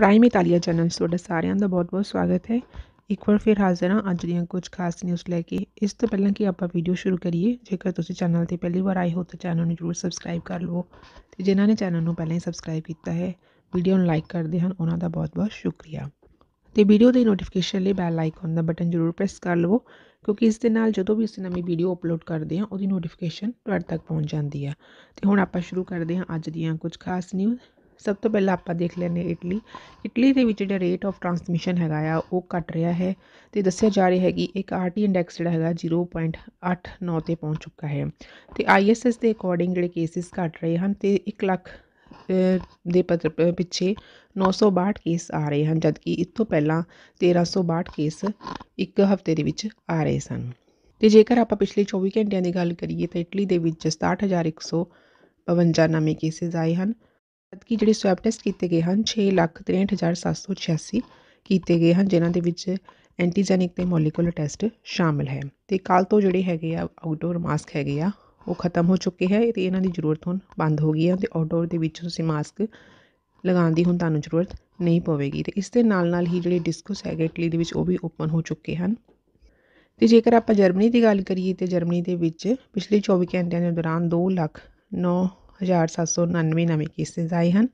prime ਇਤਾਲੀਆ channel 'ਚ ਤੁਹਾਡਾ ਸਾਰਿਆਂ ਦਾ ਬਹੁਤ-ਬਹੁਤ ਸਵਾਗਤ ਹੈ ਇੱਕ ਵਾਰ ਫਿਰ ਹਾਜ਼ਰ ਹਾਂ ਅੱਜ ਦੀਆਂ ਕੁਝ ਖਾਸ ਨਿਊਜ਼ ਲੈ ਕੇ ਇਸ ਤੋਂ ਪਹਿਲਾਂ ਕਿ ਆਪਾਂ ਵੀਡੀਓ ਸ਼ੁਰੂ ਕਰੀਏ ਜੇਕਰ ਤੁਸੀਂ ਚੈਨਲ ਤੇ ਪਹਿਲੀ ਵਾਰ ਆਏ ਹੋ ਤਾਂ ਚੈਨਲ ਨੂੰ ਜਰੂਰ ਸਬਸਕ੍ਰਾਈਬ ਕਰ ਲਵੋ ਤੇ ਜਿਨ੍ਹਾਂ ਨੇ ਚੈਨਲ ਨੂੰ ਪਹਿਲਾਂ ਹੀ ਸਬਸਕ੍ਰਾਈਬ ਕੀਤਾ ਹੈ ਵੀਡੀਓ ਨੂੰ ਲਾਈਕ ਕਰਦੇ ਹਨ ਉਹਨਾਂ ਦਾ ਬਹੁਤ-ਬਹੁਤ ਸ਼ੁਕਰੀਆ ਤੇ ਵੀਡੀਓ ਦੀ ਨੋਟੀਫਿਕੇਸ਼ਨ ਲਈ ਬੈਲ ਆਈਕਨ ਦਾ ਬਟਨ ਜਰੂਰ ਪ੍ਰੈਸ ਕਰ ਲਵੋ ਕਿਉਂਕਿ ਇਸ ਦੇ ਨਾਲ ਜਦੋਂ ਵੀ ਅਸੀਂ ਨਵੀਂ ਵੀਡੀਓ ਅਪਲੋਡ ਕਰਦੇ ਹਾਂ ਉਹਦੀ ਨੋਟੀਫਿਕੇਸ਼ਨ ਤੁਹਾਡੇ ਤੱਕ ਪਹੁੰਚ ਜਾਂਦੀ ਹੈ ਤੇ ਹੁਣ ਆਪਾਂ ਸ਼ੁਰੂ ਕਰਦੇ ਹਾਂ ਅੱਜ ਦੀਆਂ ਕੁਝ ਖਾਸ ਨਿਊਜ਼ ਸਭ ਤੋਂ ਪਹਿਲਾਂ ਆਪਾਂ ਦੇਖ ਲੈਨੇ ਇਟਲੀ ਇਟਲੀ ਦੇ ਵਿੱਚ ਜਿਹੜਾ ਰੇਟ ਆਫ ਟ੍ਰਾਂਸਮਿਸ਼ਨ ਹੈਗਾ ਆ ਉਹ ਘਟ ਰਿਹਾ ਹੈ ਤੇ ਦੱਸਿਆ ਜਾ ਰਿਹਾ ਹੈ ਕਿ ਇੱਕ ਆਰਟੀ ਇੰਡੈਕਸ ਜਿਹੜਾ ਹੈਗਾ 0.89 ਤੇ ਪਹੁੰਚ ਚੁੱਕਾ ਹੈ ਤੇ ਆਈਐਸਐਸ ਦੇ ਅਕੋਰਡਿੰਗ ਜਿਹੜੇ ਕੇਸਿਸ ਘਟ ਰਹੇ ਹਨ ਤੇ 1 ਲੱਖ ਦੇ ਪੱਤਰ ਪਿੱਛੇ 962 ਕੇਸ ਆ ਰਹੇ ਹਨ ਜਦਕਿ ਇਸ ਤੋਂ ਪਹਿਲਾਂ 1362 ਕੇਸ ਇੱਕ ਹਫ਼ਤੇ ਦੇ ਵਿੱਚ ਆ ਰਹੇ ਸਨ ਤੇ ਜੇਕਰ ਆਪਾਂ ਪਿਛਲੇ 24 ਘੰਟਿਆਂ ਦੀ ਗੱਲ ਕਰੀਏ ਤਾਂ ਇਟਲੀ ਦੇ ਵਿੱਚ 67152 ਨਵੇਂ ਕੇਸਿਸ ਆਏ ਹਨ ਜਦਕਿ ਜਿਹੜੇ ਸਵੈਬ ਟੈਸਟ ਕੀਤੇ ਗਏ ਹਨ 663786 ਕੀਤੇ ਗਏ ਹਨ ਜਿਨ੍ਹਾਂ ਦੇ ਵਿੱਚ ਐਂਟੀਜੈਨਿਕ ਤੇ ਮੋਲੀਕੂਲਰ ਟੈਸਟ ਸ਼ਾਮਿਲ ਹੈ ਤੇ ਕੱਲ ਤੋਂ ਜਿਹੜੇ ਹੈਗੇ ਆ ਆਊਟਡੋਰ ਮਾਸਕ ਹੈਗੇ ਆ ਉਹ ਖਤਮ ਹੋ ਚੁੱਕੇ ਹੈ ਤੇ ਇਹਨਾਂ ਦੀ ਜ਼ਰੂਰਤ ਹੁਣ ਬੰਦ ਹੋ ਗਈ ਹੈ ਤੇ ਆਊਟਡੋਰ ਦੇ ਵਿੱਚ ਤੁਸੀਂ ਮਾਸਕ ਲਗਾਉਣ ਦੀ ਹੁਣ ਤੁਹਾਨੂੰ ਜ਼ਰੂਰਤ ਨਹੀਂ ਪਵੇਗੀ ਤੇ ਇਸ ਦੇ ਨਾਲ ਨਾਲ ਹੀ ਜਿਹੜੇ ਡਿਸਕੋਸ ਹੈਗੇ ਇਟਲੀ ਦੇ ਵਿੱਚ ਉਹ ਵੀ ਓਪਨ ਹੋ ਚੁੱਕੇ ਹਨ ਤੇ ਜੇਕਰ ਆਪਾਂ ਜਰਮਨੀ ਦੀ ਗੱਲ ਕਰੀਏ ਤੇ ਜਰਮਨੀ ਦੇ ਵਿੱਚ ਪਿਛਲੇ 24 ਘੰਟਿਆਂ ਦੇ ਦੌਰਾਨ 2 ਲੱਖ 1799 ਨਵੇਂ ਕੇਸਿਸ ਆਏ ਹਨ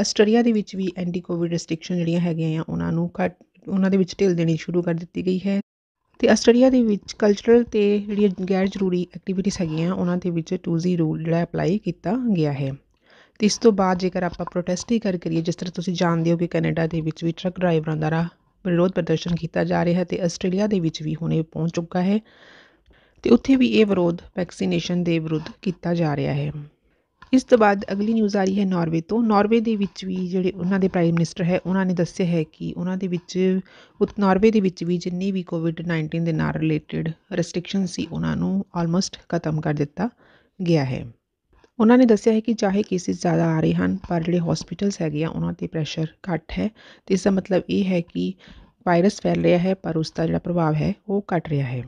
ਆਸਟ੍ਰੇਲੀਆ ਦੇ ਵਿੱਚ ਵੀ ਐਂਟੀ ਕੋਵਿਡ ਰੈਸਟ੍ਰਿਕਸ਼ਨ ਜਿਹੜੀਆਂ ਹੈਗੀਆਂ ਆ ਉਹਨਾਂ ਨੂੰ ਘਟ ਉਹਨਾਂ ਦੇ ਵਿੱਚ ਢਿੱਲ ਦੇਣੀ ਸ਼ੁਰੂ ਕਰ ਦਿੱਤੀ ਗਈ ਹੈ ਤੇ ਆਸਟ੍ਰੇਲੀਆ ਦੇ ਵਿੱਚ ਕਲਚਰਲ ਤੇ ਜਿਹੜੀਆਂ ਗੈਰ ਜ਼ਰੂਰੀ ਐਕਟੀਵਿਟੀਜ਼ ਹੈਗੀਆਂ ਉਹਨਾਂ ਦੇ ਵਿੱਚ 2G ਰੂਲ ਜਿਹੜਾ ਅਪਲਾਈ ਕੀਤਾ ਗਿਆ ਹੈ ਤੇ ਇਸ ਤੋਂ ਬਾਅਦ ਜੇਕਰ ਆਪਾਂ ਪ੍ਰੋਟੈਸਟ ਹੀ ਕਰ ਕਰੀਏ ਜਿਸ ਤਰ੍ਹਾਂ ਤੁਸੀਂ ਜਾਣਦੇ ਹੋ ਕਿ ਕੈਨੇਡਾ ਦੇ ਵਿੱਚ ਵੀ ਟਰੱਕ ਡਰਾਈਵਰਾਂ ਦਾ ਵਿਰੋਧ ਪ੍ਰਦਰਸ਼ਨ ਕੀਤਾ ਜਾ ਰਿਹਾ ਹੈ ਤੇ ਆਸਟ੍ਰੇਲੀਆ ਦੇ ਵਿੱਚ ਵੀ ਹੁਣ ਇਹ ਪਹੁੰਚ ਚੁੱਕਾ ਹੈ ਤੇ ਉੱਥੇ ਵੀ ਇਹ ਵਿਰੋਧ ਵੈਕਸੀਨੇਸ਼ਨ ਦੇ ਵਿਰੁੱਧ ਕੀਤਾ ਜਾ ਰਿਹਾ ਹੈ ਇਸ ਤੋਂ ਬਾਅਦ ਅਗਲੀ ਨਿਊਜ਼ ਆ ਰਹੀ ਹੈ ਨਾਰਵੇ ਤੋਂ ਨਾਰਵੇ ਦੇ ਵਿੱਚ ਵੀ ਜਿਹੜੇ ਉਹਨਾਂ ਦੇ ਪ੍ਰਾਈਮ ਮਿਨਿਸਟਰ ਹੈ ਉਹਨਾਂ ਨੇ ਦੱਸਿਆ ਹੈ ਕਿ ਉਹਨਾਂ ਦੇ ਵਿੱਚ ਨਾਰਵੇ ਦੇ ਵਿੱਚ ਵੀ ਜਿੰਨੀ ਵੀ ਕੋਵਿਡ 19 ਦੇ ਨਾਲ ਰਿਲੇਟਡ ਰੈਸਟ੍ਰਿਕਸ਼ਨ ਸੀ ਉਹਨਾਂ ਨੂੰ ਆਲਮੋਸਟ ਖਤਮ ਕਰ ਦਿੱਤਾ ਗਿਆ ਹੈ ਉਹਨਾਂ ਨੇ ਦੱਸਿਆ ਹੈ ਕਿ ਚਾਹੇ ਕੇਸਿਸ ਜ਼ਿਆਦਾ ਆ ਰਹੇ ਹਨ ਪਰ ਜਿਹੜੇ ਹਸਪੀਟਲਸ ਹੈਗੇ ਆ ਉਹਨਾਂ ਤੇ ਪ੍ਰੈਸ਼ਰ ਘੱਟ ਹੈ ਤੇ ਇਸ ਦਾ ਮਤਲਬ ਇਹ ਹੈ ਕਿ ਵਾਇਰਸ ਫੈਲ ਰਿਹਾ ਹੈ ਪਰ ਉਸ ਦਾ ਜਿਹੜਾ ਪ੍ਰਭਾਵ ਹੈ ਉਹ ਘਟ ਰਿਹਾ ਹੈ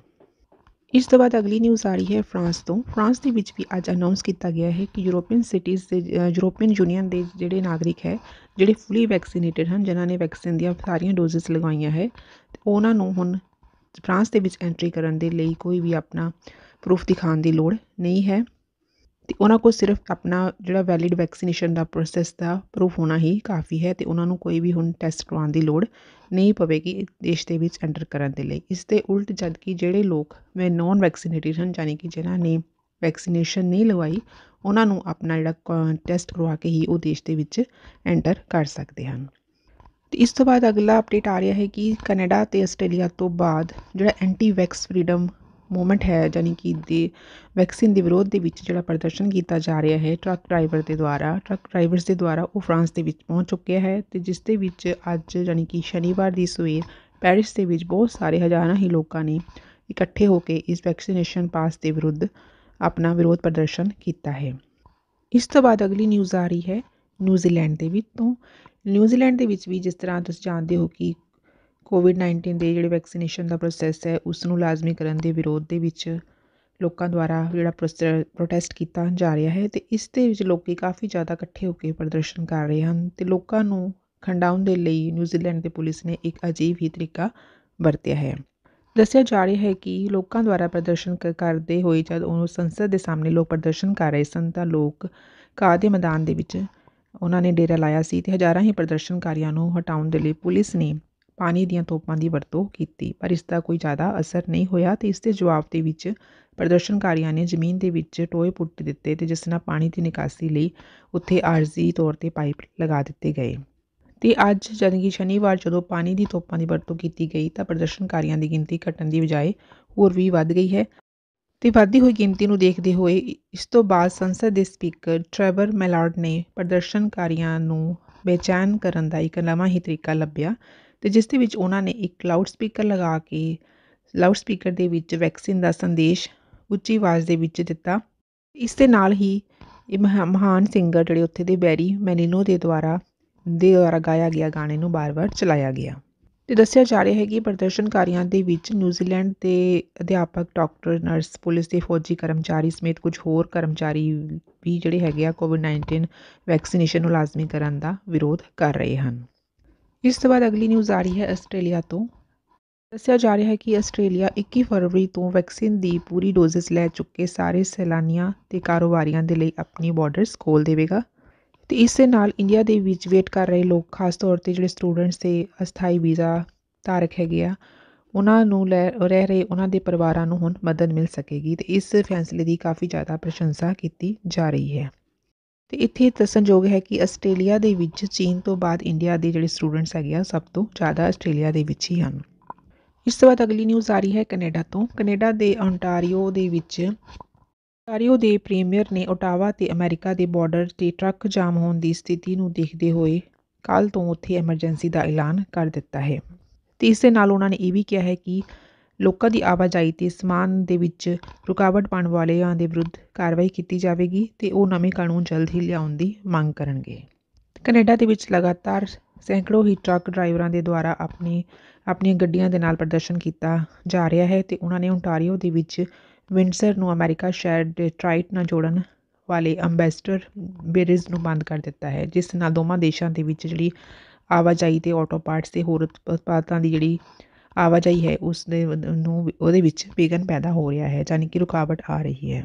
ਇਸ ਤੋਂ ਬਾਅਦ ਅਗਲੀ ਨਿਊਜ਼ ਆ ਰਹੀ ਹੈ ਫਰਾਂਸ ਤੋਂ ਫਰਾਂਸ ਦੇ ਵਿੱਚ ਵੀ ਅੱਜ ਅਨਾਉਂਸ ਕੀਤਾ ਗਿਆ ਹੈ ਕਿ ਯੂਰੋਪੀਅਨ ਸਿਟੀਜ਼ ਦੇ ਯੂਰੋਪੀਅਨ ਯੂਨੀਅਨ ਦੇ ਜਿਹੜੇ ਨਾਗਰਿਕ ਹੈ ਜਿਹੜੇ ਫੁੱਲੀ ਵੈਕਸੀਨੇਟਡ ਹਨ ਜਿਨ੍ਹਾਂ ਨੇ ਵੈਕਸੀਨ ਦੀਆਂ ਸਾਰੀਆਂ ਡੋਜ਼ਸ ਲਗਾਈਆਂ ਹੈ ਉਹਨਾਂ ਨੂੰ ਹੁਣ ਫਰਾਂਸ ਦੇ ਵਿੱਚ ਐਂਟਰੀ ਕਰਨ ਦੇ ਲਈ ਕੋਈ ਵੀ ਆਪਣਾ ਪ੍ਰੂਫ ਦਿਖਾਉਣ ਦੀ ਲੋੜ ਨਹੀਂ ਹੈ ਅਤੇ ਉਹਨਾਂ ਕੋਲ ਸਿਰਫ ਆਪਣਾ ਜਿਹੜਾ ਵੈਲਿਡ ਵੈਕਸੀਨੇਸ਼ਨ ਦਾ ਪ੍ਰੋਸੈਸ ਦਾ ਪ੍ਰੂਫ ਹੋਣਾ ਹੀ ਕਾਫੀ ਹੈ ਤੇ ਉਹਨਾਂ ਨੂੰ ਕੋਈ ਵੀ ਹੁਣ ਟੈਸਟ ਕਰਵਾਉਣ ਦੀ ਲੋੜ ਨਹੀਂ ਪਵੇਗੀ ਦੇਸ਼ ਦੇ ਵਿੱਚ ਐਂਟਰ ਕਰਨ ਦੇ ਲਈ ਇਸ ਦੇ ਉਲਟ ਜਦ ਕਿ ਜਿਹੜੇ ਲੋਕ ਵੇ ਨਾਨ ਵੈਕਸੀਨੇਟਿਡ ਹਨ ਯਾਨੀ ਕਿ ਜਿਨ੍ਹਾਂ ਨੇ ਵੈਕਸੀਨੇਸ਼ਨ ਨਹੀਂ ਲਵਾਈ ਉਹਨਾਂ ਨੂੰ ਆਪਣਾ ਜਿਹੜਾ ਟੈਸਟ ਕਰਵਾ ਕੇ ਹੀ ਉਹ ਦੇਸ਼ ਦੇ ਵਿੱਚ ਐਂਟਰ ਕਰ ਸਕਦੇ ਹਨ ਤੇ ਇਸ ਤੋਂ ਬਾਅਦ ਅਗਲਾ ਅਪਡੇਟ ਆ ਰਿਹਾ ਹੈ ਕਿ ਕੈਨੇਡਾ ਤੇ ਆਸਟ੍ਰੇਲੀਆ ਤੋਂ ਬਾਅਦ ਜਿਹੜਾ ਐਂਟੀ ਵੈਕਸ ਫਰੀडम ਮੂਵਮੈਂਟ ਹੈ ਯਾਨੀ ਕਿ ਦੇ ਵੈਕਸੀਨ ਦੇ ਵਿਰੋਧ ਦੇ ਵਿੱਚ ਜਿਹੜਾ ਪ੍ਰਦਰਸ਼ਨ ਕੀਤਾ ਜਾ ਰਿਹਾ ਹੈ ਟਰੱਕ ਡਰਾਈਵਰ ਦੇ ਦੁਆਰਾ ਟਰੱਕ ਡਰਾਈਵਰਸ ਦੇ ਦੁਆਰਾ ਉਹ ਫਰਾਂਸ ਦੇ ਵਿੱਚ ਪਹੁੰਚ ਚੁੱਕਿਆ ਹੈ ਤੇ ਜਿਸ ਦੇ ਵਿੱਚ ਅੱਜ ਯਾਨੀ ਕਿ ਸ਼ਨੀਵਾਰ ਦੀ ਸਵੇਰ ਪੈਰਿਸ ਦੇ ਵਿੱਚ ਬਹੁਤ ਸਾਰੇ ਹਜ਼ਾਰਾਂ ਹੀ ਲੋਕਾਂ ਨੇ ਇਕੱਠੇ ਹੋ ਕੇ ਇਸ ਵੈਕਸੀਨੇਸ਼ਨ ਪਾਸ ਦੇ ਵਿਰੁੱਧ ਆਪਣਾ ਵਿਰੋਧ ਪ੍ਰਦਰਸ਼ਨ ਕੀਤਾ ਹੈ ਇਸ ਤੋਂ ਬਾਅਦ ਅਗਲੀ ਨਿਊਜ਼ ਆ ਰਹੀ ਹੈ ਨਿਊਜ਼ੀਲੈਂਡ ਦੇ ਵਿੱਚ ਤੋਂ ਨਿਊਜ਼ੀਲੈਂਡ ਦੇ ਵਿੱਚ ਵੀ ਜਿਸ ਤਰ੍ਹਾਂ ਤੁਸੀਂ ਜਾਣਦੇ ਹੋ ਕਿ ਕੋਵਿਡ 19 ਦੇ ਜਿਹੜੇ ਵੈਕਸੀਨੇਸ਼ਨ ਦਾ ਪ੍ਰੋਸੈਸ ਹੈ ਉਸ ਨੂੰ ਲਾਜ਼ਮੀ ਕਰਨ ਦੇ ਵਿਰੋਧ ਦੇ ਵਿੱਚ ਲੋਕਾਂ ਦੁਆਰਾ ਜਿਹੜਾ ਪ੍ਰੋਟੈਸਟ ਕੀਤਾ ਜਾ ਰਿਹਾ ਹੈ ਤੇ ਇਸ ਦੇ ਵਿੱਚ ਲੋਕੀ ਕਾਫੀ ਜ਼ਿਆਦਾ ਇਕੱਠੇ ਹੋ ਕੇ ਪ੍ਰਦਰਸ਼ਨ ਕਰ ਰਹੇ ਹਨ ਤੇ ਲੋਕਾਂ ਨੂੰ ਖੰਡਾਉਣ ਦੇ ਲਈ ਨਿਊਜ਼ੀਲੈਂਡ ਦੇ ਪੁਲਿਸ ਨੇ ਇੱਕ ਅਜੀਬ ਹੀ ਤਰੀਕਾ ਵਰਤਿਆ ਹੈ ਦੱਸਿਆ ਜਾ ਰਿਹਾ ਹੈ ਕਿ ਲੋਕਾਂ ਦੁਆਰਾ ਪ੍ਰਦਰਸ਼ਨ ਕਰਦੇ ਹੋਏ ਜਦ ਉਹ ਸੰਸਦ ਦੇ ਸਾਹਮਣੇ ਲੋਕ ਪ੍ਰਦਰਸ਼ਨ ਕਰ ਰਹੇ ਸਨ ਤਾਂ ਲੋਕ ਕਾਦੇ ਦੇ ਮੈਦਾਨ ਦੇ ਵਿੱਚ ਉਹਨਾਂ ਨੇ ਡੇਰਾ ਲਾਇਆ ਸੀ ਤੇ ਹਜ਼ਾਰਾਂ ਹੀ ਪ੍ਰਦਰਸ਼ਨਕਾਰੀਆਂ ਨੂੰ ਹਟਾਉਣ ਦੇ ਲਈ ਪੁਲਿਸ ਨੇ ਪਾਣੀ ਦੀਆਂ ਤੋਪਾਂ ਦੀ ਵਰਤੋਂ ਕੀਤੀ ਪਰ ਇਸ ਦਾ ਕੋਈ ਜ਼ਿਆਦਾ ਅਸਰ ਨਹੀਂ ਹੋਇਆ ਤੇ ਇਸ ਦੇ ਜਵਾਬ ਦੇ ਵਿੱਚ ਪ੍ਰਦਰਸ਼ਨਕਾਰੀਆਂ ਨੇ ਜ਼ਮੀਨ ਦੇ ਵਿੱਚ ਟੋਏ ਪੁੱਟ ਦਿੱਤੇ ਤੇ ਜਿਸ ਨਾਲ ਪਾਣੀ ਦੀ ਨਿਕਾਸੀ ਲਈ ਉੱਥੇ ਆਰਜ਼ੀ ਤੌਰ ਤੇ ਪਾਈਪ ਲਗਾ ਦਿੱਤੇ ਗਏ ਤੇ ਅੱਜ ਜਨਗੀ ਸ਼ਨੀਵਾਰ ਜਦੋਂ ਪਾਣੀ ਦੀ ਤੋਪਾਂ ਦੀ ਵਰਤੋਂ ਕੀਤੀ ਗਈ ਤਾਂ ਪ੍ਰਦਰਸ਼ਨਕਾਰੀਆਂ ਦੀ ਗਿਣਤੀ ਘਟਣ ਦੀ ਬਜਾਏ ਹੋਰ ਵੀ ਵੱਧ ਗਈ ਹੈ ਤੇ ਵਧਦੀ ਹੋਈ ਗਿਣਤੀ ਨੂੰ ਦੇਖਦੇ ਹੋਏ ਇਸ ਤੋਂ ਬਾਅਦ ਸੰਸਦ ਦੇ ਸਪੀਕਰ ਟ੍ਰੈਵਰ ਮੈਲਾਰਡ ਨੇ ਪ੍ਰਦਰਸ਼ਨਕਾਰੀਆਂ ਨੂੰ ਬੇਚੈਨ ਕਰਨ ਦਾ ਇੱਕ ਨਵਾਂ ਹੀ ਤਰੀਕਾ ਲੱਭਿਆ ਤੇ ਜਿਸ ਦੇ ਵਿੱਚ ਉਹਨਾਂ ਨੇ ਇੱਕ ਲਾਊਡ ਸਪੀਕਰ ਲਗਾ ਕੇ ਲਾਊਡ ਸਪੀਕਰ ਦੇ ਵਿੱਚ ਵੈਕਸੀਨ ਦਾ ਸੰਦੇਸ਼ ਉੱਚੀ ਆਵਾਜ਼ ਦੇ ਵਿੱਚ ਦਿੱਤਾ ਇਸ ਦੇ ਨਾਲ ਹੀ ਇਹ ਮਹਾਨ ਸਿੰਗਰ ਜਿਹੜੇ ਉੱਥੇ ਦੇ ਬੈਰੀ ਮੈਨਿਨੋ ਦੇ ਦੁਆਰਾ ਦੇ ਦੁਆਰਾ ਗਾਇਆ ਗਿਆ ਗਾਣੇ ਨੂੰ ਬਾਰ-ਬਾਰ ਚਲਾਇਆ ਗਿਆ ਤੇ ਦੱਸਿਆ ਜਾ ਰਿਹਾ ਹੈ ਕਿ ਪ੍ਰਦਰਸ਼ਨਕਾਰੀਆਂ ਦੇ ਵਿੱਚ ਨਿਊਜ਼ੀਲੈਂਡ ਦੇ ਅਧਿਆਪਕ ਡਾਕਟਰ ਨਰਸ ਪੁਲਿਸ ਦੇ ਫੌਜੀ ਕਰਮਚਾਰੀ ਸਮੇਤ ਕੁਝ ਹੋਰ ਕਰਮਚਾਰੀ ਵੀ ਜਿਹੜੇ ਹੈਗੇ ਆ ਕੋਵਿਡ-19 ਵੈਕਸੀਨੇਸ਼ਨ ਨੂੰ ਲਾਜ਼ਮੀ ਕਰਨ ਦਾ ਵਿਰੋਧ ਕਰ ਰਹੇ ਹਨ ਇਸ ਤੋਂ ਬਾਅਦ ਅਗਲੀ ਨਿਊਜ਼ ਆ ਰਹੀ ਹੈ ਆਸਟ੍ਰੇਲੀਆ ਤੋਂ ਦੱਸਿਆ ਜਾ ਰਿਹਾ ਹੈ ਕਿ ਆਸਟ੍ਰੇਲੀਆ 21 ਫਰਵਰੀ ਤੋਂ ਵੈਕਸੀਨ ਦੀ ਪੂਰੀ ਡੋਜ਼ਿਸ ਲੈ ਚੁੱਕੇ ਸਾਰੇ ਸੈਲਾਨੀਆਂ ਤੇ ਕਾਰੋਬਾਰੀਆਂ ਦੇ ਲਈ ਆਪਣੀ ਬਾਰਡਰਸ ਖੋਲ ਦੇਵੇਗਾ ਤੇ ਇਸ ਦੇ ਨਾਲ ਇੰਡੀਆ ਦੇ ਵਿੱਚ ਵੇਟ ਕਰ ਰਹੇ ਲੋਕ ਖਾਸ ਤੌਰ ਤੇ ਜਿਹੜੇ ਸਟੂਡੈਂਟਸ ਤੇ ਅਸਥਾਈ ਵੀਜ਼ਾ ਧਾਰਕ ਹੈਗੇ ਆ ਉਹਨਾਂ ਨੂੰ ਰਹਿ ਰਹੇ ਉਹਨਾਂ ਦੇ ਪਰਿਵਾਰਾਂ ਨੂੰ ਹੁਣ ਮਦਦ ਮਿਲ ਸਕੇਗੀ ਤੇ ਇਸ ਫੈਸਲੇ ਦੀ ਕਾਫੀ ਜ਼ਿਆਦਾ ਪ੍ਰਸ਼ੰਸਾ ਕੀਤੀ ਜਾ ਰਹੀ ਹੈ ਤੇ ਇੱਥੇ ਦੱਸਣਯੋਗ ਹੈ ਕਿ ਆਸਟ੍ਰੇਲੀਆ ਦੇ ਵਿੱਚ ਚੀਨ ਤੋਂ ਬਾਅਦ ਇੰਡੀਆ ਦੇ ਜਿਹੜੇ ਸਟੂਡੈਂਟਸ ਹੈਗੇ ਆ ਸਭ ਤੋਂ ਜ਼ਿਆਦਾ ਆਸਟ੍ਰੇਲੀਆ ਦੇ ਵਿੱਚ ਹੀ ਹਨ ਇਸ ਤੋਂ ਬਾਅਦ ਅਗਲੀ ਨਿਊਜ਼ ਆ ਰਹੀ ਹੈ ਕੈਨੇਡਾ ਤੋਂ ਕੈਨੇਡਾ ਦੇ ਓਨਟਾਰੀਓ ਦੇ ਵਿੱਚ ਓਨਟਾਰੀਓ ਦੇ ਪ੍ਰੀਮੀਅਰ ਨੇ ਓਟਾਵਾ ਤੇ ਅਮਰੀਕਾ ਦੇ ਬਾਰਡਰ ਤੇ ਟਰੱਕ ਜਾਮ ਹੋਣ ਦੀ ਸਥਿਤੀ ਨੂੰ ਦੇਖਦੇ ਹੋਏ ਕੱਲ ਤੋਂ ਉੱਥੇ ਐਮਰਜੈਂਸੀ ਦਾ ਐਲਾਨ ਕਰ ਦਿੱਤਾ ਹੈ ਤੇ ਇਸ ਦੇ ਨਾਲ ਉਹਨਾਂ ਨੇ ਇਹ ਵੀ ਕਿਹਾ ਹੈ ਕਿ ਲੋਕਾਂ ਦੀ ਆਵਾਜਾਈ ਤੇ ਸਮਾਨ ਦੇ ਵਿੱਚ ਰੁਕਾਵਟ ਪਾਉਣ ਵਾਲਿਆਂ ਦੇ ਵਿਰੁੱਧ ਕਾਰਵਾਈ ਕੀਤੀ ਜਾਵੇਗੀ ਤੇ ਉਹ ਨਵੇਂ ਕਾਨੂੰਨ ਜਲਦ ਹੀ ਲਿਆਉਣ ਦੀ ਮੰਗ ਕਰਨਗੇ ਕੈਨੇਡਾ ਦੇ ਵਿੱਚ ਲਗਾਤਾਰ ਸੈਂਕੜੋ ਹੀ ਟਰੱਕ ਡਰਾਈਵਰਾਂ ਦੇ ਦੁਆਰਾ ਆਪਣੀ ਆਪਣੀਆਂ ਗੱਡੀਆਂ ਦੇ ਨਾਲ ਪ੍ਰਦਰਸ਼ਨ ਕੀਤਾ ਜਾ ਰਿਹਾ ਹੈ ਤੇ ਉਹਨਾਂ ਨੇ ਓਨਟਾਰੀਓ ਦੇ ਵਿੱਚ ਵਿੰਡਸਰ ਨੂੰ ਅਮਰੀਕਾ ਸ਼ਹਿਰ ਡਿਟਰਾਈਟ ਨਾਲ ਜੋੜਨ ਵਾਲੇ ਅੰਬੈਸਡਰ ਬੇਰਿਸ ਨੂੰ ਬੰਦ ਕਰ ਦਿੱਤਾ ਹੈ ਜਿਸ ਨਾਲ ਦੋਵਾਂ ਦੇਸ਼ਾਂ ਦੇ ਵਿੱਚ ਜਿਹੜੀ ਆਵਾਜਾਈ ਤੇ ਆਟੋ ਪਾਰਟਸ ਤੇ ਹੋਰ ਉਤਪਾਦਾਂ ਦੀ ਜਿਹੜੀ ਆਵਾਜਾਈ ਹੈ ਉਸ ਦੇ ਨੂੰ ਉਹਦੇ ਵਿੱਚ ਵਿਗਨ ਪੈਦਾ ਹੋ ਰਿਹਾ ਹੈ ਯਾਨੀ ਕਿ ਰੁਕਾਵਟ ਆ ਰਹੀ ਹੈ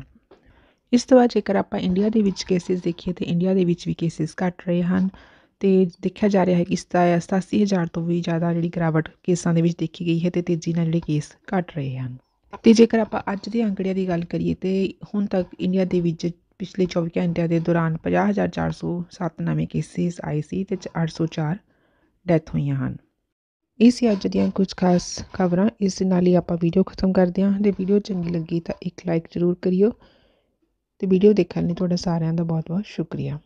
ਇਸ ਤੋਂ ਬਾਅਦ ਜੇਕਰ ਆਪਾਂ ਇੰਡੀਆ ਦੇ ਵਿੱਚ ਕੇਸਿਸ ਦੇਖੀਏ ਤੇ ਇੰਡੀਆ ਦੇ ਵਿੱਚ ਵੀ ਕੇਸਿਸ ਘਟ ਰਹੇ ਹਨ ਤੇ ਦੇਖਿਆ ਜਾ ਰਿਹਾ ਹੈ ਕਿ 87000 ਤੋਂ ਵੀ ਜ਼ਿਆਦਾ ਜਿਹੜੀ ਗਰਾਵਟ ਕੇਸਾਂ ਦੇ ਵਿੱਚ ਦੇਖੀ ਗਈ ਹੈ ਤੇ ਤੇਜ਼ੀ ਨਾਲ ਜਿਹੜੇ ਕੇਸ ਘਟ ਰਹੇ ਹਨ ਤੇ ਜੇਕਰ ਆਪਾਂ ਅੱਜ ਦੇ ਅੰਕੜਿਆਂ ਦੀ ਗੱਲ ਕਰੀਏ ਤੇ ਹੁਣ ਤੱਕ ਇੰਡੀਆ ਦੇ ਵਿੱਚ ਪਿਛਲੇ 24 ਘੰਟਿਆਂ ਦੇ ਦੌਰਾਨ 50407 ਨਵੇਂ ਕੇਸਿਸ ਆਏ ਸੀ ਤੇ 804 ਡੈਥ ਹੋਈਆਂ ਹਨ ਇਹ ਅੱਜ ਦੀਆਂ ਕੁਝ ਖਾਸ ਖਬਰਾਂ ਇਸ ਨਾਲ ਹੀ ਆਪਾਂ ਵੀਡੀਓ ਖਤਮ ਕਰਦੇ ਹਾਂ ਜੇ ਵੀਡੀਓ ਚੰਗੀ ਲੱਗੀ ਤਾਂ ਇੱਕ ਲਾਈਕ ਜ਼ਰੂਰ ਕਰਿਓ ਤੇ ਵੀਡੀਓ ਦੇਖਣ ਲਈ ਤੁਹਾਡਾ ਸਾਰਿਆਂ ਦਾ ਬਹੁਤ ਬਹੁਤ ਸ਼ੁਕਰੀਆ